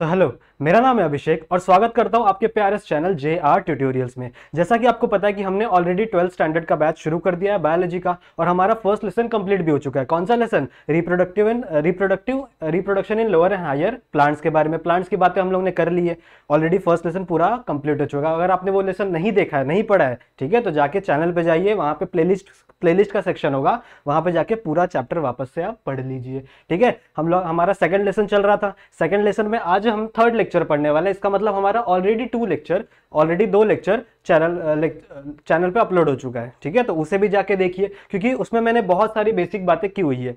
तो हेलो मेरा नाम है अभिषेक और स्वागत करता हूं आपके प्यारे चैनल जे आर ट्यूटोरियल्स में जैसा कि आपको पता है कि हमने ऑलरेडी ट्वेल्थ स्टैंडर्ड का बैच शुरू कर दिया है बायोलॉजी का और हमारा फर्स्ट लेसन कंप्लीट भी हो चुका है कौन सा lesson reproductive in reproductive reproduction in lower and higher plants के बारे में प्लांट्स की बातें हम लोग ने कर ली है ऑलरेडी फर्स्ट लेसन पूरा कंप्लीट हो चुका है अगर आपने वो लेसन नहीं देखा है नहीं पढ़ा है ठीक है तो जाके चैनल पर जाइए वहाँ पे प्ले प्लेलिस्ट का सेक्शन होगा वहां पे जाके पूरा चैप्टर वापस से आप पढ़ लीजिए ठीक है हम लोग हमारा सेकंड लेसन चल रहा था सेकंड लेसन में आज हम थर्ड लेक्चर पढ़ने वाले हैं इसका मतलब हमारा ऑलरेडी टू लेक्चर ऑलरेडी दो लेक्चर चैनल चैनल पे अपलोड हो चुका है ठीक है तो उसे भी जाके देखिए क्योंकि उसमें मैंने बहुत सारी बेसिक बातें की हुई है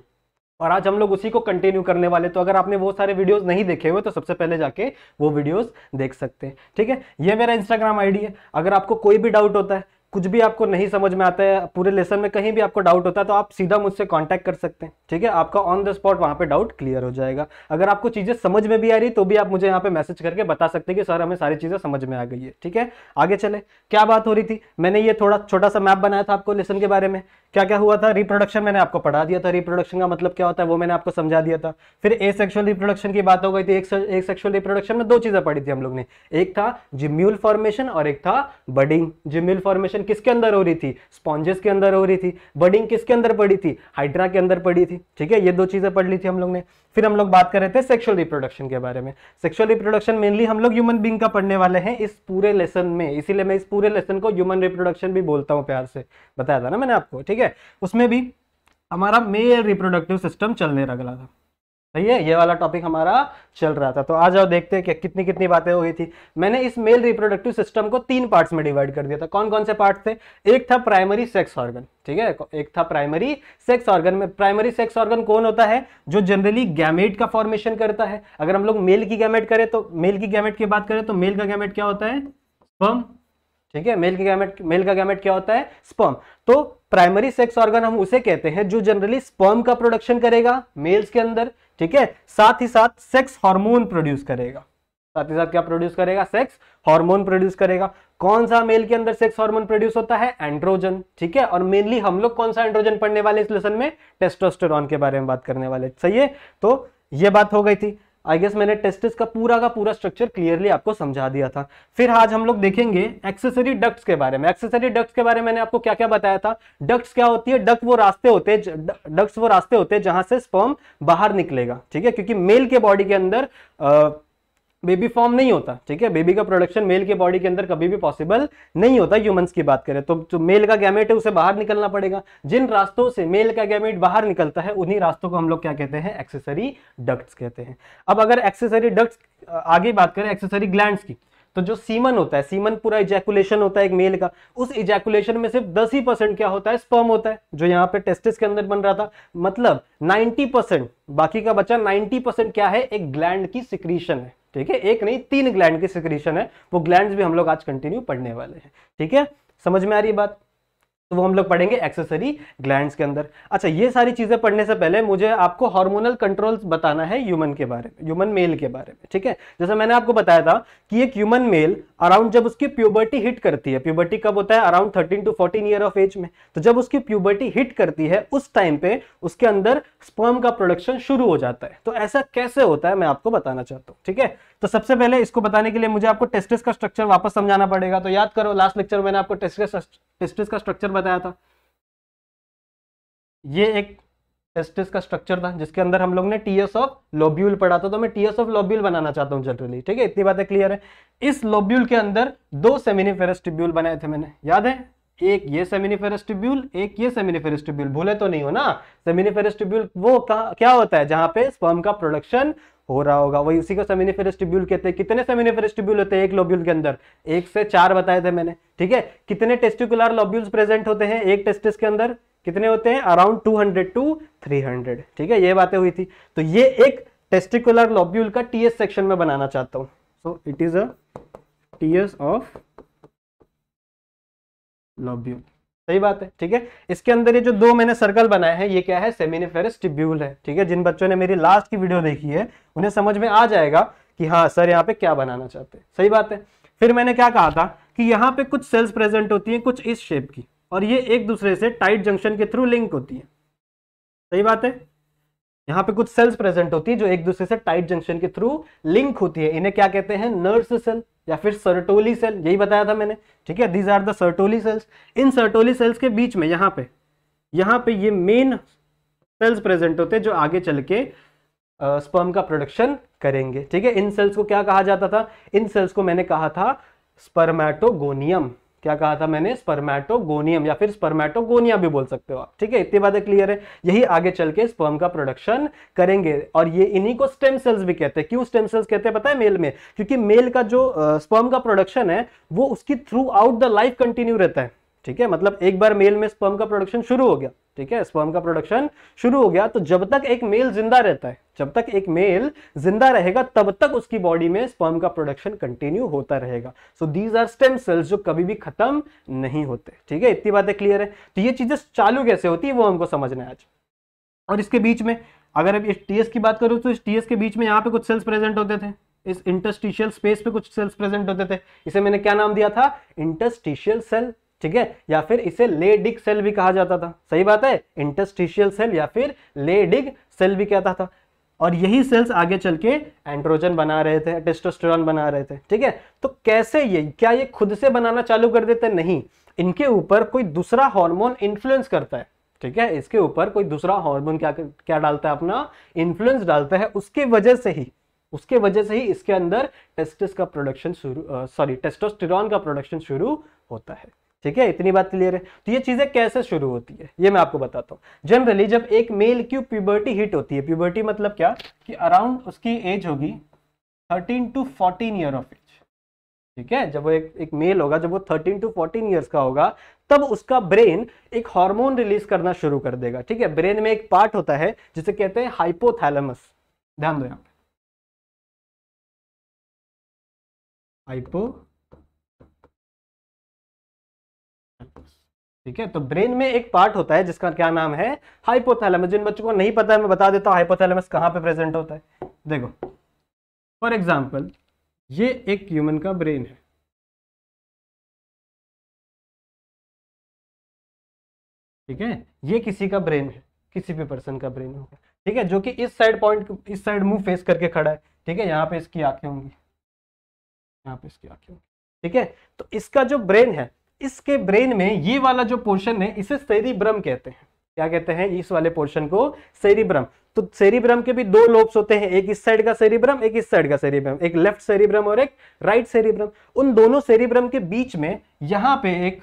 और आज हम लोग उसी को कंटिन्यू करने वाले तो अगर आपने वो सारे वीडियोस नहीं देखे हुए तो सबसे पहले जाके वो वीडियोस देख सकते हैं ठीक है ये मेरा इंस्टाग्राम आईडी है अगर आपको कोई भी डाउट होता है कुछ भी आपको नहीं समझ में आता है पूरे लेसन में कहीं भी आपको डाउट होता है तो आप सीधा मुझसे कांटेक्ट कर सकते हैं ठीक है आपका ऑन द स्पॉट वहाँ पे डाउट क्लियर हो जाएगा अगर आपको चीज़ें समझ में भी आ रही तो भी आप मुझे यहाँ पे मैसेज करके बता सकते हैं कि सर हमें सारी चीज़ें समझ में आ गई है ठीक है आगे चले क्या बात हो रही थी मैंने ये थोड़ा छोटा सा मैप बनाया था आपको लेसन के बारे में क्या क्या हुआ था रिप्रोडक्शन मैंने आपको पढ़ा दिया था रिप्रोडक्शन का मतलब क्या होता है वो मैंने आपको समझा दिया था फिर ए सेक्शुअल रिप्रोडक्शन की बात हो गई थी एक सेक्शुअल रिप्रोडक्शन में दो चीज़ें पढ़ी थी हम लोग ने एक था जिम्यूल फॉर्मेशन और एक था बडिंग जिम्यूल फॉर्मेशन फॉर्मेशन किसके अंदर हो रही थी स्पॉन्जेस के अंदर हो रही थी बडिंग किसके अंदर पड़ी थी हाइड्रा के अंदर पड़ी थी ठीक है ये दो चीज़ें पढ़ ली थी हम लोग ने फिर हम लोग बात कर रहे थे सेक्शुअल रिप्रोडक्शन के बारे में सेक्शुअल रिप्रोडक्शन मेनली हम लोग ह्यूमन बींग का पढ़ने वाले हैं इस पूरे लेसन में इसीलिए मैं इस पूरे लेसन को ह्यूमन रिप्रोडक्शन भी बोलता हूँ प्यार से बताया था ना मैंने आपको ठीक है उसमें भी हमारा मेल रिप्रोडक्टिव सिस्टम चलने लगा था सही है ये वाला टॉपिक हमारा चल रहा था तो आज आओ देखते हैं कि कितनी कितनी बातें हो गई थी मैंने इस मेल रिप्रोडक्टिव सिस्टम को तीन पार्ट्स में डिवाइड कर दिया था कौन कौन से पार्ट थे एक था प्राइमरी सेक्स ऑर्गन ठीक है एक था प्राइमरी सेक्स ऑर्गन में प्राइमरी सेक्स ऑर्गन कौन होता है जो जनरली गैमेट का फॉर्मेशन करता है अगर हम लोग मेल की गैमेट करें तो मेल की गैमेट की बात करें तो मेल का गैमेट क्या होता है स्पर्म ठीक है मेल की गैमेट मेल का गैमेट क्या होता है स्पर्म तो प्राइमरी सेक्स ऑर्गन हम उसे कहते हैं जो जनरली स्पर्म का प्रोडक्शन करेगा मेल्स के अंदर ठीक है साथ ही साथ सेक्स हार्मोन प्रोड्यूस करेगा साथ ही साथ क्या प्रोड्यूस करेगा सेक्स हार्मोन प्रोड्यूस करेगा कौन सा मेल के अंदर सेक्स हार्मोन प्रोड्यूस होता है एंड्रोजन ठीक है और मेनली हम लोग कौन सा एंड्रोजन पढ़ने वाले इस लेसन में टेस्टोस्टेरॉन के बारे में बात करने वाले सही है तो ये बात हो गई थी आई गेस मैंने टेस्टिस का पूरा का पूरा स्ट्रक्चर क्लियरली आपको समझा दिया था फिर आज हम लोग देखेंगे एक्सेसरी डक्ट्स के बारे में एक्सेसरी डक्ट्स के बारे में मैंने आपको क्या क्या बताया था डक्ट्स क्या होती है डक वो रास्ते होते डक्ट्स वो रास्ते होते हैं जहां से स्पर्म बाहर निकलेगा ठीक है क्योंकि मेल के बॉडी के अंदर आ, बेबी फॉर्म नहीं होता ठीक है बेबी का प्रोडक्शन मेल के बॉडी के अंदर कभी भी पॉसिबल नहीं होता ह्यूमंस की बात करें तो जो मेल का गैमेट है उसे बाहर निकलना पड़ेगा जिन रास्तों से मेल का गैमेट बाहर निकलता है उन्हीं रास्तों को हम लोग क्या कहते हैं एक्सेसरी डक्ट्स कहते हैं अब अगर एक्सेसरी डक्ट्स आगे बात करें एक्सेसरी ग्लैंड की तो जो सीमन होता है सीमन पूरा इजैकुलेशन होता है एक मेल का उस इजैकुलेशन में सिर्फ दस ही परसेंट क्या होता है स्पर्म होता है जो यहाँ पे टेस्टिस के अंदर बन रहा था मतलब नाइन्टी परसेंट बाकी का बचा नाइन्टी परसेंट क्या है एक ग्लैंड की सिक्रीशन है ठीक है एक नहीं तीन ग्लैंड की सिक्रीशन है वो ग्लैंड भी हम लोग आज कंटिन्यू पढ़ने वाले हैं ठीक है समझ में आ रही है बात तो वो हम लोग पढ़ेंगे एक्सेसरी ग्लैंड्स के अंदर अच्छा ये सारी चीज़ें पढ़ने से पहले मुझे आपको हार्मोनल कंट्रोल्स बताना है ह्यूमन के बारे में ह्यूमन मेल के बारे में ठीक है जैसे मैंने आपको बताया था कि एक ह्यूमन मेल अराउंड जब उसकी प्यूबर्टी हिट करती है प्यूबर्टी कब होता है around thirteen to fourteen year of age में तो जब उसकी प्यूबर्टी हिट करती है उस टाइम पे उसके अंदर स्पर्म का प्रोडक्शन शुरू हो जाता है तो ऐसा कैसे होता है मैं आपको बताना चाहता हूँ ठीक है तो सबसे पहले इसको बताने के लिए मुझे आपको टेस्टिस का स्ट्रक्चर वापस समझाना पड़ेगा तो याद करो लास्ट लेक्चर मैंने आपको टेस्टिस टेस्टिस का स्ट्रक्चर बताया था ये एक टेस्टिस का स्ट्रक्चर था जिसके अंदर हम लोग ने टीएस ऑफ लोब्यूल पढ़ा था तो मैं टीएस ऑफ लोब्यूल बनाना चाहता हूँ जनरली ठीक है इतनी बातें क्लियर है इस लोब्यूल के अंदर दो सेमिनी फेरेस्टिब्यूल बनाए थे मैंने याद है एक ये सेमिनी फेरेस्टिब्यूल एक ये सेमिनी फेरेस्टिब्यूल भूले तो नहीं हो ना सेमिनी फेरेस्टिब्यूल वो क्या होता है जहां पे स्पर्म का प्रोडक्शन हो रहा होगा वही उसी को सेमिनिफेरस ट्यूब्यूल कहते हैं कितने सेमिनिफेरस ट्यूब्यूल होते हैं एक लोब्यूल के अंदर एक से चार बताए थे मैंने ठीक है कितने टेस्टिकुलर लोब्यूल्स प्रेजेंट होते हैं एक टेस्टिस के अंदर कितने होते हैं अराउंड 200 टू 300 ठीक है ये बातें हुई थी तो ये एक टेस्टिकुलर लोब्यूल का टीएस सेक्शन में बनाना चाहता हूं so it is a TS of lobule सही बात है ठीक है इसके अंदर ये जो दो मैंने सर्कल बनाए हैं ये क्या है सेमिनिफेरस टिब्यूल है ठीक है जिन बच्चों ने मेरी लास्ट की वीडियो देखी है उन्हें समझ में आ जाएगा कि हाँ सर यहाँ पे क्या बनाना चाहते हैं सही बात है फिर मैंने क्या कहा था कि यहाँ पे कुछ सेल्स प्रेजेंट होती हैं कुछ इस शेप की और ये एक दूसरे से टाइट जंक्शन के थ्रू लिंक होती है सही बात है यहाँ पे कुछ सेल्स प्रेजेंट होती है जो एक दूसरे से टाइट जंक्शन के थ्रू लिंक होती है इन्हें क्या कहते हैं नर्स सेल या फिर सर्टोली सेल यही बताया था मैंने ठीक है these are the sertoli cells इन सर्टोली सेल्स के बीच में यहाँ पे यहाँ पे ये मेन सेल्स प्रेजेंट होते हैं जो आगे चल के स्पर्म का प्रोडक्शन करेंगे ठीक है इन सेल्स को क्या कहा जाता था इन सेल्स को मैंने कहा था स्पर्मेटोगोनियम क्या कहा था मैंने स्पर्मेटोगोनियम या फिर स्पर्मेटोगोनिया भी बोल सकते हो आप ठीक है इतनी बातें क्लियर है यही आगे चल के स्पर्म का प्रोडक्शन करेंगे और ये इन्हीं को स्टेम सेल्स भी कहते हैं क्यों स्टेम सेल्स कहते हैं पता है मेल में क्योंकि मेल का जो स्पर्म का प्रोडक्शन है वो उसकी throughout the life continue रहता है ठीक है मतलब एक बार मेल में स्पर्म का प्रोडक्शन शुरू हो गया ठीक है स्पर्म का प्रोडक्शन शुरू हो गया तो जब तक एक मेल जिंदा रहता है जब तक एक मेल जिंदा रहेगा तब तक उसकी बॉडी में स्पर्म का प्रोडक्शन कंटिन्यू होता रहेगा so these are stem cells जो कभी भी खत्म नहीं होते ठीक है इतनी बातें क्लियर है तो ये चीजें चालू कैसे होती है वो हमको समझना है आज और इसके बीच में अगर अब इस टीएस की बात करूं तो इस टीएस के बीच में यहाँ पे कुछ सेल्स प्रेजेंट होते थे इस इंटरस्टिशियल स्पेस पे कुछ सेल्स प्रेजेंट होते थे इसे मैंने क्या नाम दिया था इंटरस्टिशियल सेल ठीक है या फिर इसे लेडिक सेल भी कहा जाता था सही बात है इंटस्टिशियल सेल या फिर लेडिक सेल भी कहता था और यही सेल्स आगे चल के एंड्रोजन बना रहे थे टेस्टोस्टेरॉन बना रहे थे ठीक है तो कैसे ये क्या ये खुद से बनाना चालू कर देते नहीं इनके ऊपर कोई दूसरा हार्मोन इन्फ्लुएंस करता है ठीक है इसके ऊपर कोई दूसरा हार्मोन क्या क्या डालता है अपना इन्फ्लुएंस डालता है उसके वजह से ही उसके वजह से ही इसके अंदर टेस्टिस का प्रोडक्शन शुरू सॉरी टेस्टोस्टिर का प्रोडक्शन शुरू होता है ठीक है इतनी बात क्लियर है तो ये चीजें कैसे शुरू होती है ये मैं आपको बताता हूँ जनरली जब एक मेल की प्यूबर्टी हिट होती है प्यूबर्टी मतलब क्या कि अराउंड उसकी एज होगी thirteen to fourteen year of age ठीक है जब वो एक एक मेल होगा जब वो थर्टीन टू फोर्टीन ईयर्स का होगा तब उसका ब्रेन एक हार्मोन रिलीज करना शुरू कर देगा ठीक है ब्रेन में एक पार्ट होता है जिसे कहते हैं हाइपोथैलमस ध्यान दो यहां हाइपो ठीक है तो ब्रेन में एक पार्ट होता है जिसका क्या नाम है हाइपोथैलेमस जिन बच्चों को नहीं पता है मैं बता देता हूँ हाइपोथैलेमस कहाँ पे प्रेजेंट होता है देखो फॉर एग्जाम्पल ये एक ह्यूमन का ब्रेन है ठीक है ये किसी का ब्रेन है किसी भी पर्सन का ब्रेन होगा ठीक है जो कि इस साइड पॉइंट इस साइड मुंह फेस करके खड़ा है ठीक है यहाँ पे इसकी आंखें होंगी यहाँ पे इसकी आंखें होंगी ठीक है तो इसका जो ब्रेन है इसके ब्रेन में ये वाला जो पोर्शन है इसे सेरिब्रम कहते हैं क्या कहते हैं इस वाले पोर्शन को सेरिब्रम तो सेरिब्रम के भी दो लोब्स होते हैं एक इस साइड का सेरिब्रम एक इस साइड का सेरिब्रम एक लेफ्ट सेरिब्रम और एक राइट सेरिब्रम उन दोनों सेरिब्रम के बीच में यहां पे एक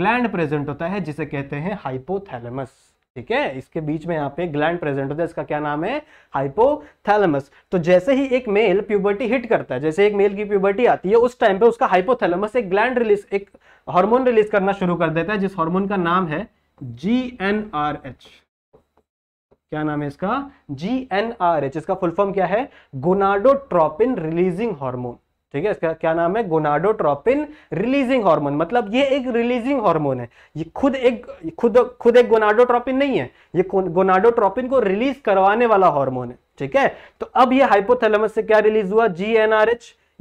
ग्लैंड प्रेजेंट होता है जिसे कहते हैं हाइपोथैलेमस ठीक है इसके बीच में यहाँ पे ग्लैंड प्रेजेंट होता है इसका क्या नाम है हाइपोथैलेमस तो जैसे ही एक मेल प्यूबर्टी हिट करता है जैसे एक मेल की प्यूबर्टी आती है उस टाइम पे उसका हाइपोथैलेमस एक ग्लैंड रिलीज एक हार्मोन रिलीज करना शुरू कर देता है जिस हार्मोन का नाम है जी एन आर एच क्या नाम है इसका जी एन आर एच इसका फुल फॉर्म क्या है गोनाडोट्रोपिन रिलीजिंग हार्मोन ठीक है इसका क्या नाम है गोनाडोट्रोपिन रिलीजिंग हार्मोन मतलब ये एक रिलीजिंग हार्मोन है ये खुद एक खुद खुद एक गोनाडोट्रोपिन नहीं है ये गोनाडोट्रोपिन को रिलीज करवाने वाला हार्मोन है ठीक है तो अब ये हाइपोथैलेमस से क्या रिलीज हुआ जी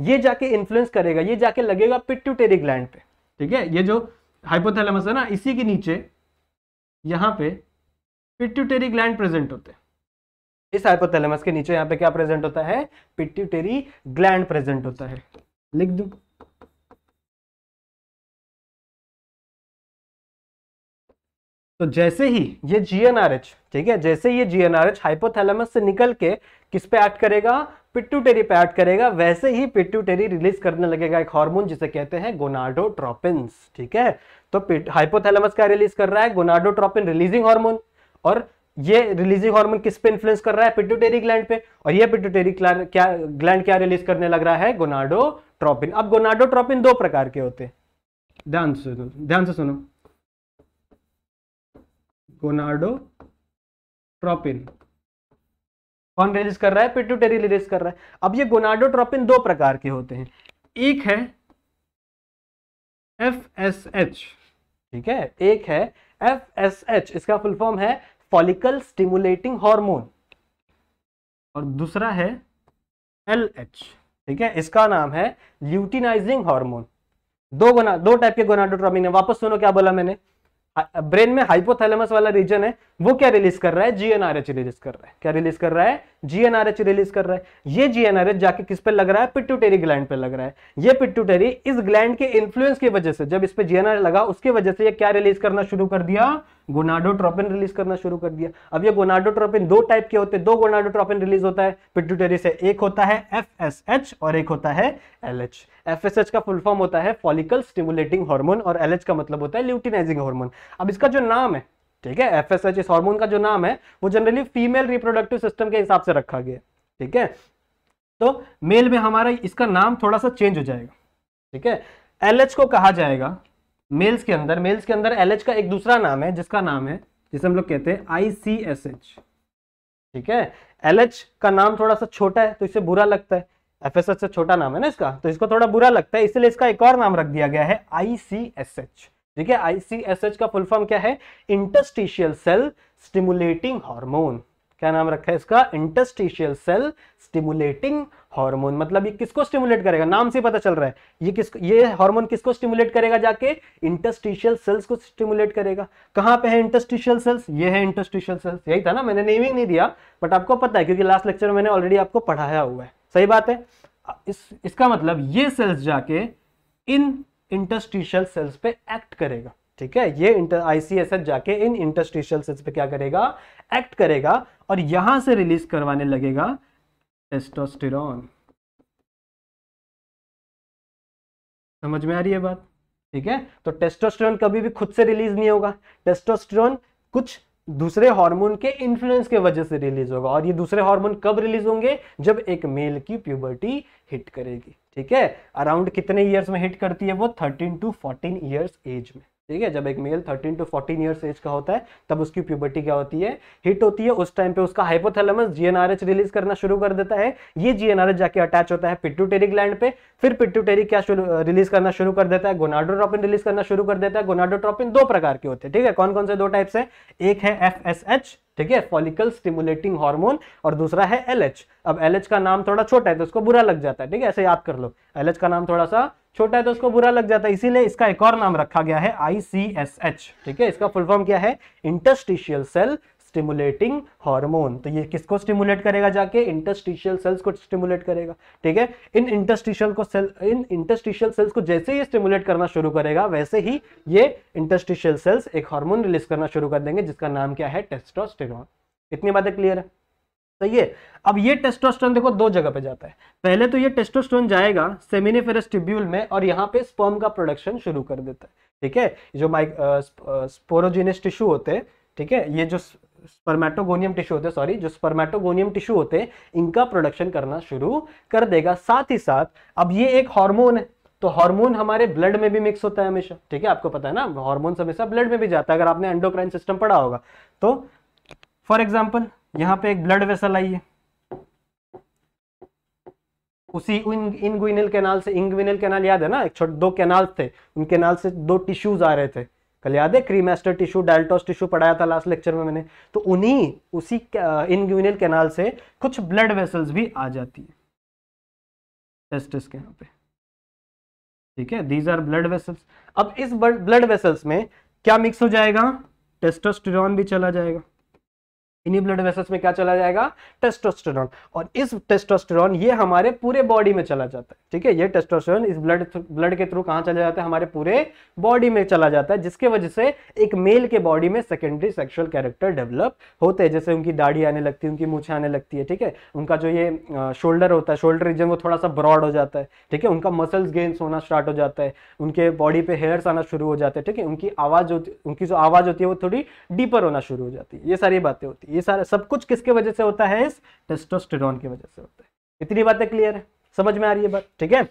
ये जाके इन्फ्लुएंस करेगा ये जाके लगेगा पिट्यूटेरी ग्लैंड पे ठीक है ये जो हाइपोथैलेमस है ना इसी के नीचे यहां पे पिट्यूटेरी ग्लैंड प्रेजेंट होते हैं इस हाइपोथैलेमस के नीचे यहाँ पे क्या प्रेजेंट होता है पिट्यूटरी ग्लैंड प्रेजेंट होता है लिख दू तो जैसे ही ये जीएनआरएच ठीक है जैसे ये जीएनआरएच हाइपोथैलेमस से निकल के किस पे एक्ट करेगा पिट्यूटेरी पे एक्ट करेगा वैसे ही पिट्यूटेरी रिलीज करने लगेगा एक हार्मोन जिसे कहते हैं गोनाडोट्रोपिन्स ठीक है तो हाइपोथैलेमस क्या रिलीज कर रहा है गोनाडोट्रोपिन रिलीजिंग हार्मोन और ये रिलीजिंग हार्मोन किस पे इन्फ्लुएंस कर रहा है पिट्यूटेरी ग्लैंड पे और ये पिट्यूटेरी क्या ग्लैंड क्या रिलीज करने लग रहा है ट्रॉपिन अब गोनाडोट्रोपिन दो प्रकार के होते ध्यान से ध्यान से सुनो गोनाडोट्रोपिन कौन रिलीज कर रहा है पिट्यूटेरी रिलीज कर रहा है अब ये ट्रॉपिन दो प्रकार के होते हैं एक है एफ एस एच ठीक है एक है एफ एस एच इसका फुल फॉर्म है फॉलिकल स्टिमुलेटिंग हार्मोन और दूसरा है एल एच ठीक है इसका नाम है ल्यूटिनाइजिंग हार्मोन दो गुना दो टाइप के गोनाडोट्रोपिन है वापस सुनो क्या बोला मैंने ब्रेन में हाइपोथैलेमस वाला रीजन है वो क्या रिलीज कर रहा है जीएनआरएच रिलीज कर रहा है क्या रिलीज कर रहा है जीएनआरएच रिलीज कर रहा है ये जीएनआरएच जाके किस पे लग रहा है पिट्यूटेरी ग्लैंड पे लग रहा है ये पिट्यूटेरी इस ग्लैंड के इन्फ्लुएंस की वजह से जब इस पे जीएनआरएच लगा उसकी वजह से ये क्या रिलीज करना शुरू कर दिया गोनाडोट्रोपिन रिलीज करना शुरू कर दिया अब ये गोनाडोट्रोपिन दो टाइप के होते हैं दो गोनाडोट्रोपिन रिलीज होता है पिट्यूटरी से एक होता है एफ और एक होता है एल एच का फुल फॉर्म होता है फॉलिकल स्टिमुलेटिंग हार्मोन और एल का मतलब होता है ल्यूटिनाइजिंग हार्मोन अब इसका जो नाम है ठीक है एफ एस एच इस हार्मोन का जो नाम है वो जनरली फीमेल रिप्रोडक्टिव सिस्टम के हिसाब से रखा गया ठीक है तो मेल में हमारा इसका नाम थोड़ा सा चेंज हो जाएगा ठीक है एल को कहा जाएगा मेल्स के अंदर मेल्स के अंदर एल का एक दूसरा नाम है जिसका नाम है जिसे हम लोग कहते हैं आई ठीक है एल का नाम थोड़ा सा छोटा है तो इसे बुरा लगता है एफ से छोटा नाम है ना इसका तो इसको थोड़ा बुरा लगता है इसलिए इसका एक और नाम रख दिया गया है आई ठीक है आई का फुल फॉर्म क्या है इंटस्टिशियल सेल स्टिमुलेटिंग हार्मोन क्या नाम रखा है इसका इंटस्टिशियल सेल स्टिमुलेटिंग हार्मोन मतलब ये किसको स्टिमुलेट करेगा नाम से पता चल रहा है ये किस ये हार्मोन किसको स्टिमुलेट करेगा जाके इंटस्टिशियल सेल्स को स्टिमुलेट करेगा कहां पे है इंटस्टिशियल सेल्स ये है इंटस्टिशियल सेल्स यही था ना मैंने नेमिंग नहीं दिया बट आपको पता है क्योंकि लास्ट लेक्चर में मैंने ऑलरेडी आपको पढ़ाया हुआ है सही बात है इस इसका मतलब ये सेल्स जाके इन इंटस्टिशियल सेल्स पे एक्ट करेगा ठीक है ये आईसीएसएस जाके इन इंटस्टिशियल सेल्स पे क्या करेगा एक्ट करेगा और यहां से रिलीज करवाने लगेगा टेस्टोस्टिर समझ में आ रही है बात ठीक है तो टेस्टोस्टेरॉन कभी भी खुद से रिलीज नहीं होगा टेस्टोस्टेरॉन कुछ दूसरे हार्मोन के इन्फ्लुएंस के वजह से रिलीज होगा और ये दूसरे हार्मोन कब रिलीज होंगे जब एक मेल की प्यूबर्टी हिट करेगी ठीक है अराउंड कितने ईयर्स में हिट करती है वो 13 टू 14 ईयर्स एज में ठीक है जब एक मेल 13 टू 14 ईयर्स एज का होता है तब उसकी प्यूबर्टी क्या होती है हिट होती है उस टाइम पे उसका हाइपोथैलेमस जीएनआरएच रिलीज करना शुरू कर देता है ये जीएनआरएच जाके अटैच होता है पिट्यूटेरी ग्लैंड पे फिर पिट्यूटेरी क्या रिलीज करना शुरू कर देता है गोनाडोट्रोपिन रिलीज करना शुरू कर देता है गोनाडोट्रोपिन दो प्रकार के होते हैं ठीक है कौन कौन से दो टाइप्स है एक है एफ ठीक है फॉलिकल स्टिमुलेटिंग हार्मोन और दूसरा है एलएच अब एलएच का नाम थोड़ा छोटा है तो उसको बुरा लग जाता है ठीक है ऐसे याद कर लो एलएच का नाम थोड़ा सा छोटा है तो उसको बुरा लग जाता है इसीलिए इसका एक और नाम रखा गया है आईसीएसएच ठीक है इसका फुल फॉर्म क्या है इंटस्टिशियल सेल स्टिमुलेटिंग हार्मोन तो ये किसको स्टिमुलेट करेगा जाके इंटरस्टिशियल सेल्स को स्टिमुलेट करेगा ठीक है इन इंटरस्टिशियल को सेल इन इंटरस्टिशियल सेल्स को जैसे ही स्टिमुलेट करना शुरू करेगा वैसे ही ये इंटरस्टिशियल सेल्स एक हार्मोन रिलीज करना शुरू कर देंगे जिसका नाम क्या है टेस्टोस्टेरोन इतनी बातें क्लियर है सही तो है अब ये टेस्टोस्टेरोन देखो दो जगह पे जाता है पहले तो ये टेस्टोस्टेरोन जाएगा सेमिनिफेरस ट्यूब्यूल में और यहाँ पे स्पर्म का प्रोडक्शन शुरू कर देता है ठीक है जो माइक स्पोरोजिनस टिश्यू होते हैं ठीक है ये जो स्पर्मेटोगोनियम टिश्यू होते सॉरी जो स्पर्मेटोगोनियम टिश्यू होते हैं इनका प्रोडक्शन करना शुरू कर देगा साथ ही साथ अब ये एक हार्मोन है तो हार्मोन हमारे ब्लड में भी मिक्स होता है हमेशा ठीक है आपको पता है ना हार्मोन हमेशा ब्लड में भी जाता है अगर आपने एंडोक्राइन सिस्टम पढ़ा होगा तो फॉर एग्जाम्पल यहां पे एक ब्लड वेसल आई है उसी इनगुइनल कैनाल से इंग्विनल कैनाल याद है ना एक छोटे दो कैनाल थे उन कैनाल से दो टिश्यूज आ रहे थे कल याद है क्रीमेस्टर टिश्यू डेल्टोस टिश्यू पढ़ाया था लास्ट लेक्चर में मैंने तो उन्हीं उसी इनग्यूनियल कैनाल से कुछ ब्लड वेसल्स भी आ जाती है टेस्टिस के यहाँ पे ठीक है दीज आर ब्लड वेसल्स अब इस ब्लड वेसल्स में क्या मिक्स हो जाएगा टेस्टोस्टिर भी चला जाएगा इन्हीं ब्लड वेसल्स में क्या चला जाएगा टेस्टोस्टेरॉन और इस टेस्टोस्टेरॉन ये हमारे पूरे बॉडी में चला जाता है ठीक है ये टेस्टोस्टेरॉन इस ब्लड ब्लड के थ्रू कहाँ चला जाता है हमारे पूरे बॉडी में चला जाता है जिसके वजह से एक मेल के बॉडी में सेकेंडरी सेक्शुअल कैरेक्टर डेवलप होते हैं जैसे उनकी दाढ़ी आने लगती है उनकी मूछे आने लगती है ठीक है उनका जो ये शोल्डर होता है शोल्डर रीजन वो थोड़ा सा ब्रॉड हो जाता है ठीक है उनका मसल्स गेंस होना स्टार्ट हो जाता है उनके बॉडी पे हेयर्स आना शुरू हो जाते हैं ठीक है उनकी आवाज़ होती उनकी जो आवाज़ होती है वो थोड़ी डीपर होना शुरू हो जाती है ये सारी बातें होती है ये सारा सब कुछ किसके वजह से होता है इस टेस्टोस्टेरोन की वजह से होता है इतनी बातें क्लियर है समझ में आ रही है बात ठीक है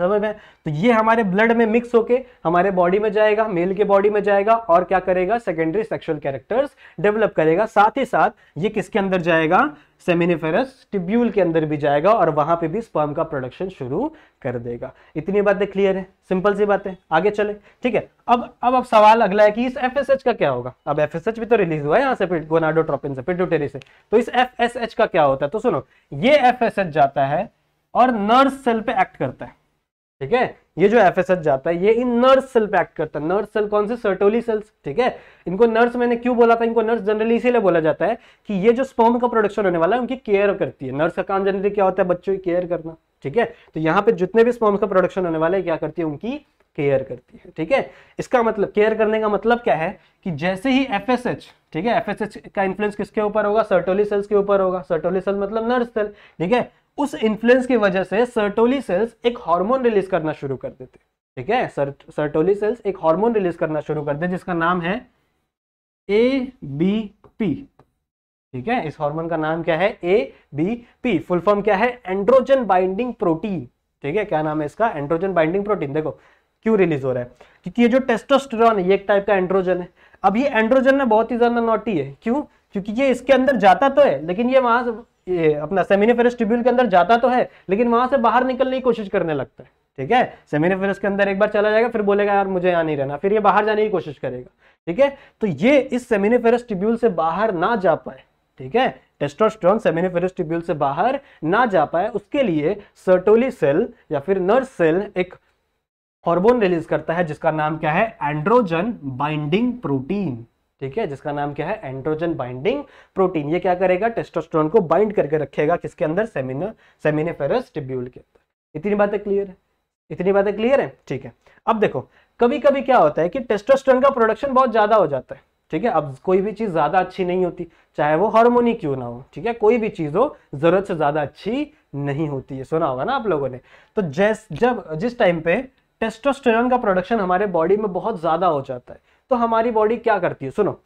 समझ में तो ये हमारे ब्लड में मिक्स होके हमारे बॉडी में जाएगा मेल के बॉडी में जाएगा और क्या करेगा सेकेंडरी सेक्सुअल कैरेक्टर्स डेवलप करेगा साथ ही साथ ये किसके अंदर जाएगा सेमिनिफेरस टिब्यूल के अंदर भी जाएगा और वहां पे भी स्पर्म का प्रोडक्शन शुरू कर देगा इतनी बातें क्लियर है सिंपल सी बातें आगे चले ठीक है अब अब अब सवाल अगला है कि इस एफ का क्या होगा अब एफ भी तो रिलीज हुआ है यहाँ से फिर गोनाडोट्रोपिन से पिट्यूटेरी से तो इस एफ का क्या होता है तो सुनो ये एफ जाता है और नर्स सेल पे एक्ट करता है ठीक है ये जो एफ जाता है ये इन नर्स सेल पे एक्ट करता है नर्स सेल कौन से सर्टोली सेल्स ठीक है इनको नर्स मैंने क्यों बोला था इनको नर्स जनरली इसीलिए बोला जाता है कि ये जो स्पर्म का प्रोडक्शन होने वाला है उनकी केयर करती है नर्स का काम जनरली क्या होता है बच्चों की केयर करना ठीक है तो यहाँ पे जितने भी स्पर्म का प्रोडक्शन होने वाला है क्या करती है उनकी केयर करती है ठीक है इसका मतलब केयर करने का मतलब क्या है कि जैसे ही एफ ठीक है एफ का इन्फ्लुएंस किसके ऊपर होगा सर्टोली सेल्स के ऊपर होगा सर्टोली सेल मतलब नर्स सेल ठीक है उस इन्फ्लुएंस की वजह से सर्टोली सेल्स एक हार्मोन रिलीज करना शुरू कर देते ठीक है सर्टोली सेल्स एक हार्मोन रिलीज करना शुरू कर देते जिसका नाम है ए बी पी ठीक है इस हार्मोन का नाम क्या है A B P full form क्या है एंड्रोजन बाइंडिंग प्रोटीन ठीक है क्या नाम है इसका एंड्रोजन बाइंडिंग प्रोटीन देखो क्यों रिलीज हो रहा है क्योंकि ये जो टेस्टोस्टेरोन है ये एक टाइप का एंड्रोजन है अब ये एंड्रोजन ना बहुत ही ज्यादा नोटी है क्यों क्योंकि ये इसके अंदर जाता तो है लेकिन ये वहां ये अपना सेमिनिफेरस ट्यूब्यूल के अंदर जाता तो है लेकिन वहां से बाहर निकलने की कोशिश करने लगता है ठीक है सेमिनिफेरस के अंदर एक बार चला जाएगा फिर बोलेगा यार मुझे यहाँ नहीं रहना फिर ये बाहर जाने की कोशिश करेगा ठीक है तो ये इस सेमिनिफेरस ट्यूब्यूल से बाहर ना जा पाए ठीक है टेस्टोस्टेरोन सेमिनिफेरस ट्यूब्यूल से बाहर ना जा पाए उसके लिए सर्टोली सेल या फिर नर्स सेल एक हार्मोन रिलीज करता है जिसका नाम क्या है एंड्रोजन बाइंडिंग प्रोटीन ठीक है जिसका नाम क्या है एंड्रोजन बाइंडिंग प्रोटीन ये क्या करेगा टेस्टोस्टेरोन को बाइंड करके रखेगा किसके अंदर सेमिनो सेमिनेफेरस टिब्यूल के अंदर इतनी बातें क्लियर है इतनी बातें क्लियर है ठीक है अब देखो कभी कभी क्या होता है कि टेस्टोस्टेरोन का प्रोडक्शन बहुत ज्यादा हो जाता है ठीक है अब कोई भी चीज ज्यादा अच्छी नहीं होती चाहे वो हार्मोनी क्यों ना हो ठीक है कोई भी चीज हो जरूरत से ज्यादा अच्छी नहीं होती है सुना होगा ना आप लोगों ने तो जैस जब जिस टाइम पे टेस्टोस्टेरोन का प्रोडक्शन हमारे बॉडी में बहुत ज्यादा हो जाता है तो हमारी बॉडी क्या करती है सुनो